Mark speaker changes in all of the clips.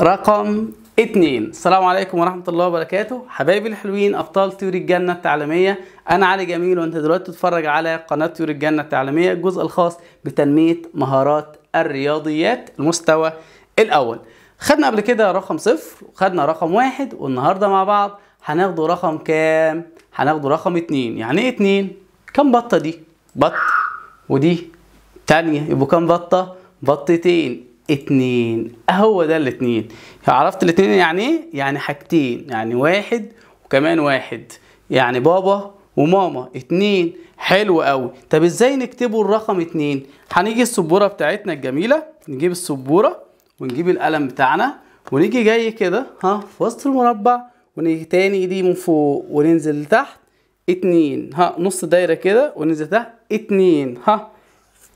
Speaker 1: رقم اتنين السلام عليكم ورحمة الله وبركاته حبايبي الحلوين أبطال طيور الجنة التعليمية أنا علي جميل وأنت دلوقتي تتفرج على قناة طيور الجنة التعليمية الجزء الخاص بتنمية مهارات الرياضيات المستوى الأول خدنا قبل كده رقم صفر وخدنا رقم واحد والنهاردة مع بعض هناخده رقم كام؟ هناخده رقم اتنين يعني ايه اتنين؟ كام بطة دي؟ بط ودي تانية يبقوا كام بطة؟ بطتين اتنين هو ده الاتنين عرفت الاتنين يعني ايه يعني حاجتين يعني واحد وكمان واحد يعني بابا وماما اتنين حلو قوي طب ازاي نكتبوا الرقم اتنين هنيجي السبوره بتاعتنا الجميله نجيب السبوره ونجيب القلم بتاعنا ونيجي جاي كده ها في وسط المربع ونيجي تاني دي من فوق وننزل لتحت اتنين ها نص دايره كده وننزل تحت اتنين ها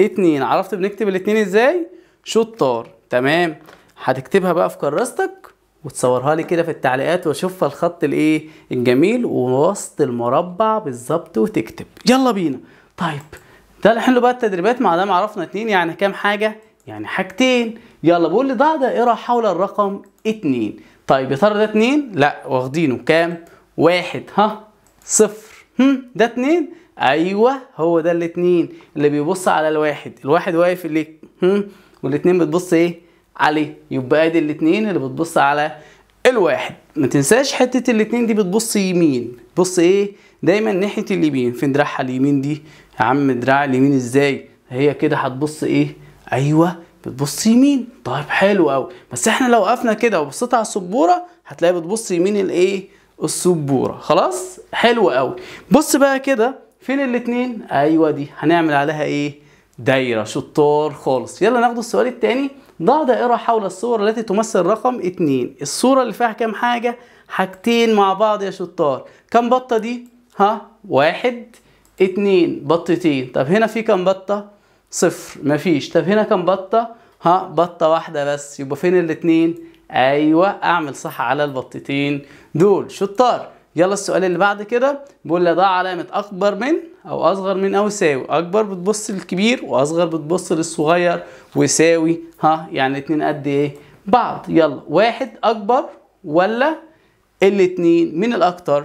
Speaker 1: اتنين عرفت بنكتب الاتنين ازاي شطار تمام هتكتبها بقى في كراستك وتصورها لي كده في التعليقات واشوفها الخط الايه الجميل ووسط المربع بالظبط وتكتب يلا بينا طيب ده نحل بقى التدريبات ما عرفنا اتنين يعني كام حاجه يعني حاجتين يلا بقول لي ضع دائره حول الرقم اتنين طيب يا ترى ده اتنين لا واخدينه كام واحد ها صفر هم ده اتنين ايوه هو ده الاتنين اللي بيبص على الواحد الواحد واقف ليه هم والاثنين بتبص ايه عليه يبقى ادي الاثنين اللي بتبص على الواحد ما تنساش حته الاثنين دي بتبص يمين بص ايه دايما ناحيه اليمين فين دراعها اليمين دي يا عم دراع اليمين ازاي هي كده هتبص ايه ايوه بتبص يمين طيب حلو قوي بس احنا لو وقفنا كده وبصيت على السبوره هتلاقي بتبص يمين الايه السبوره خلاص حلو قوي بص بقى كده فين الاثنين ايوه دي هنعمل عليها ايه دايرة شطار خالص يلا ناخد السؤال التاني ضع دائرة حول الصور التي تمثل رقم اتنين الصورة اللي فيها كام حاجة حاجتين مع بعض يا شطار كام بطة دي ها واحد اتنين بطتين طب هنا في كام بطة صفر مفيش طب هنا كام بطة ها بطة واحدة بس يبقى فين الاتنين ايوه اعمل صح على البطتين دول شطار يلا السؤال اللي بعد كده بيقول لي ضع علامة اكبر من او اصغر من او يساوي اكبر بتبص للكبير واصغر بتبص للصغير ويساوي ها يعني اتنين قد ايه بعض يلا واحد اكبر ولا الاتنين مين الاكتر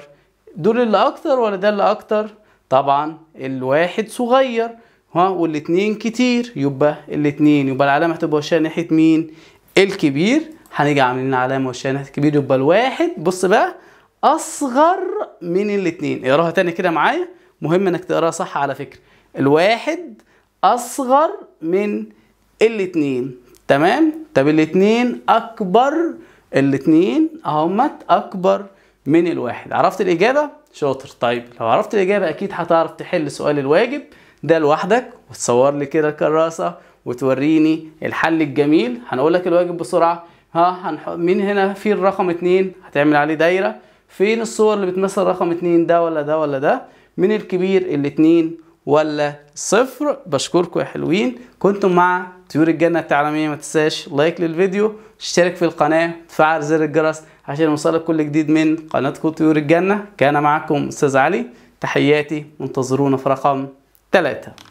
Speaker 1: دول اللي اكتر ولا ده اللي اكتر طبعا الواحد صغير ها والاتنين كتير يبقى الاتنين يبقى العلامة هتبقى وشها ناحية مين الكبير هنيجي عاملين علامة وشها ناحية الكبير يبقى الواحد بص بقى اصغر من الاتنين اقراها تاني كده معايا مهم انك تقراها صح على فكره الواحد اصغر من الاتنين تمام طب الاتنين اكبر الاتنين اهمت اكبر من الواحد عرفت الاجابه شاطر طيب لو عرفت الاجابه اكيد هتعرف تحل سؤال الواجب ده لوحدك وتصور لي كده الكراسه وتوريني الحل الجميل هنقول لك الواجب بسرعه ها هنح... من هنا في الرقم اتنين هتعمل عليه دايره فين الصور اللي بتمثل رقم اتنين ده ولا ده ولا ده من الكبير الاتنين ولا صفر بشكركم يا حلوين كنتم مع طيور الجنة التعليمية ما تنساش لايك للفيديو اشترك في القناة وتفعل زر الجرس عشان يوصلك كل جديد من قناتكم طيور الجنة كان معكم أستاذ علي تحياتي وانتظرونا في رقم 3